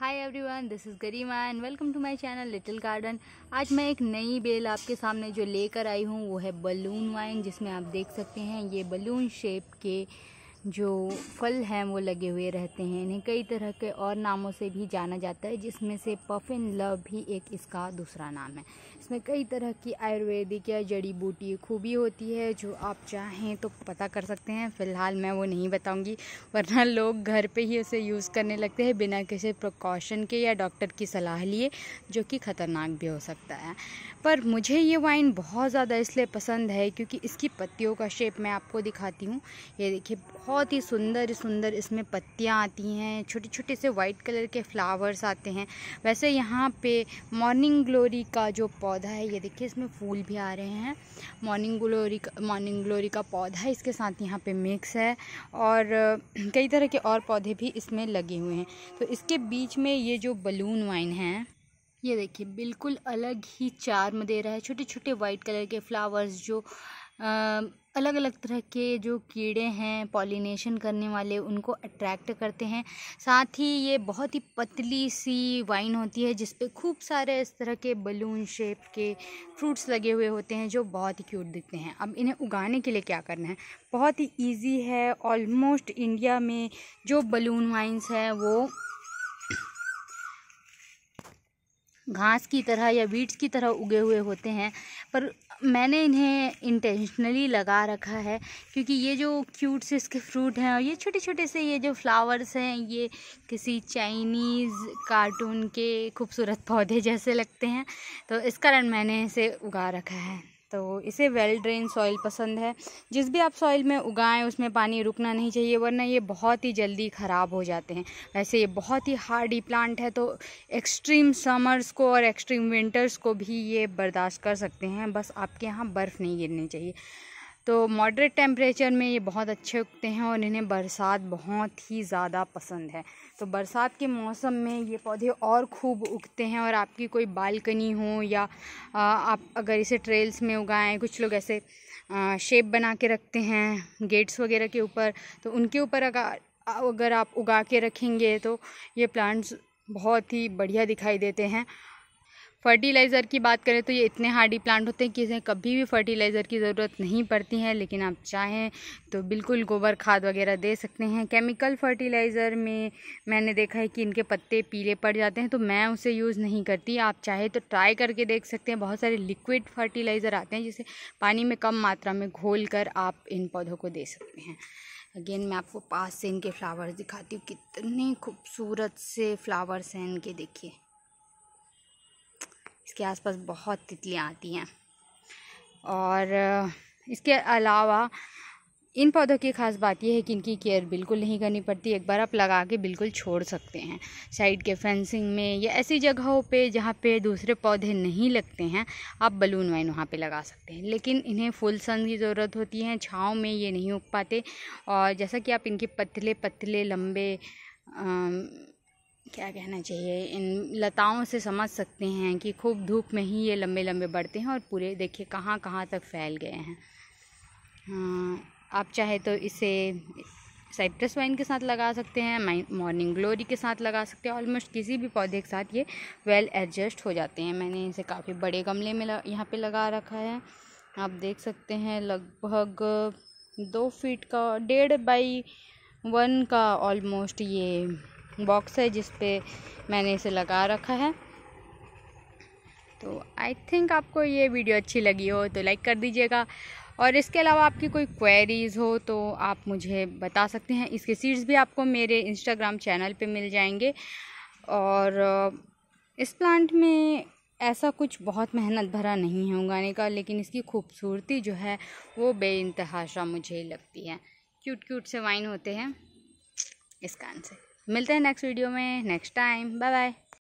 hi everyone this is Garima and welcome to my channel Little Garden आज मैं एक नई बेल आपके सामने जो लेकर आई हूँ वो है बलून वाइन जिसमें आप देख सकते हैं ये बलून शेप के जो फल हैं वो लगे हुए रहते हैं इन्हें कई तरह के और नामों से भी जाना जाता है जिसमें से पफ इन लव भी एक इसका दूसरा नाम है इसमें कई तरह की आयुर्वेदिक या जड़ी बूटी खूबी होती है जो आप चाहें तो पता कर सकते हैं फ़िलहाल मैं वो नहीं बताऊँगी वरना लोग घर पर ही उसे यूज़ करने लगते हैं बिना किसी प्रिकॉशन के या डॉक्टर की सलाह लिए जो कि ख़तरनाक भी हो सकता है पर मुझे ये वाइन बहुत ज़्यादा इसलिए पसंद है क्योंकि इसकी पत्तियों का शेप मैं आपको दिखाती हूँ ये देखिए बहुत ही सुंदर सुंदर इसमें पत्तियाँ आती हैं छोटे छोटे से वाइट कलर के फ्लावर्स आते हैं वैसे यहाँ पे मॉर्निंग ग्लोरी का जो पौधा है ये देखिए इसमें फूल भी आ रहे हैं मॉर्निंग ग्लोरी का मॉर्निंग ग्लोरी का पौधा है इसके साथ यहाँ पे मिक्स है और कई तरह के और पौधे भी इसमें लगे हुए हैं तो इसके बीच में ये जो बलून वाइन है ये देखिए बिल्कुल अलग ही चार्म दे रहा है छोटे छोटे वाइट कलर के फ्लावर्स जो अलग अलग तरह के जो कीड़े हैं पॉलिनेशन करने वाले उनको अट्रैक्ट करते हैं साथ ही ये बहुत ही पतली सी वाइन होती है जिसपे खूब सारे इस तरह के बलून शेप के फ्रूट्स लगे हुए होते हैं जो बहुत ही क्यूट दिखते हैं अब इन्हें उगाने के लिए क्या करना है बहुत ही ईजी है ऑलमोस्ट इंडिया में जो बलून वाइन्स हैं वो घास की तरह या वीट्स की तरह उगे हुए होते हैं पर मैंने इन्हें इंटेंशनली लगा रखा है क्योंकि ये जो क्यूट से इसके फ्रूट हैं और ये छोटे छोटे से ये जो फ्लावर्स हैं ये किसी चाइनीज़ कार्टून के खूबसूरत पौधे जैसे लगते हैं तो इस कारण मैंने इसे उगा रखा है तो इसे वेल ड्रेन सॉइल पसंद है जिस भी आप सॉइल में उगाएं उसमें पानी रुकना नहीं चाहिए वरना ये बहुत ही जल्दी ख़राब हो जाते हैं वैसे ये बहुत ही हार्डी प्लांट है तो एक्सट्रीम समर्स को और एक्सट्रीम विंटर्स को भी ये बर्दाश्त कर सकते हैं बस आपके यहाँ बर्फ़ नहीं गिरनी चाहिए तो मॉडरेट टेम्परेचर में ये बहुत अच्छे उगते हैं और इन्हें बरसात बहुत ही ज़्यादा पसंद है तो बरसात के मौसम में ये पौधे और खूब उगते हैं और आपकी कोई बालकनी हो या आप अगर इसे ट्रेल्स में उगाएं कुछ लोग ऐसे शेप बना के रखते हैं गेट्स वगैरह के ऊपर तो उनके ऊपर अगर अगर आप उगा के रखेंगे तो ये प्लांट्स बहुत ही बढ़िया दिखाई देते हैं फर्टिलाइज़र की बात करें तो ये इतने हार्डी प्लांट होते हैं कि इसे कभी भी फर्टिलाइज़र की ज़रूरत नहीं पड़ती है लेकिन आप चाहें तो बिल्कुल गोबर खाद वगैरह दे सकते हैं केमिकल फर्टिलाइज़र में मैंने देखा है कि इनके पत्ते पीले पड़ जाते हैं तो मैं उसे यूज़ नहीं करती आप चाहे तो ट्राई करके देख सकते हैं बहुत सारे लिक्विड फर्टिलाइज़र आते हैं जिसे पानी में कम मात्रा में घोल कर आप इन पौधों को दे सकते हैं अगेन मैं आपको पास से इनके फ्लावर्स दिखाती हूँ कितने खूबसूरत से फ्लावर्स हैं इनके देखिए इसके आसपास बहुत तितलियाँ आती हैं और इसके अलावा इन पौधों की खास बात यह है कि इनकी केयर बिल्कुल नहीं करनी पड़ती एक बार आप लगा के बिल्कुल छोड़ सकते हैं साइड के फेंसिंग में या ऐसी जगहों पे जहाँ पे दूसरे पौधे नहीं लगते हैं आप बलून वाइन वहाँ पे लगा सकते हैं लेकिन इन्हें फुल सन की ज़रूरत होती है छाँव में ये नहीं उग पाते और जैसा कि आप इनके पतले पतले लंबे क्या कहना चाहिए इन लताओं से समझ सकते हैं कि खूब धूप में ही ये लंबे लंबे बढ़ते हैं और पूरे देखिए कहाँ कहाँ तक फैल गए हैं हाँ, आप चाहे तो इसे साइट्रस वाइन के साथ लगा सकते हैं मॉर्निंग ग्लोरी के साथ लगा सकते हैं ऑलमोस्ट किसी भी पौधे के साथ ये वेल एडजस्ट हो जाते हैं मैंने इसे काफ़ी बड़े गमले में यहाँ पे लगा रखा है आप देख सकते हैं लगभग दो फीट का डेढ़ बाई वन का ऑलमोस्ट ये बॉक्स है जिस पे मैंने इसे लगा रखा है तो आई थिंक आपको ये वीडियो अच्छी लगी हो तो लाइक कर दीजिएगा और इसके अलावा आपकी कोई क्वेरीज़ हो तो आप मुझे बता सकते हैं इसके सीड्स भी आपको मेरे इंस्टाग्राम चैनल पे मिल जाएंगे और uh, इस प्लांट में ऐसा कुछ बहुत मेहनत भरा नहीं है उगाने का लेकिन इसकी खूबसूरती जो है वो बे इंतहाशा मुझे लगती है क्यूट क्यूट से वाइन होते हैं इस कान से मिलते हैं नेक्स्ट वीडियो में नेक्स्ट टाइम बाय बाय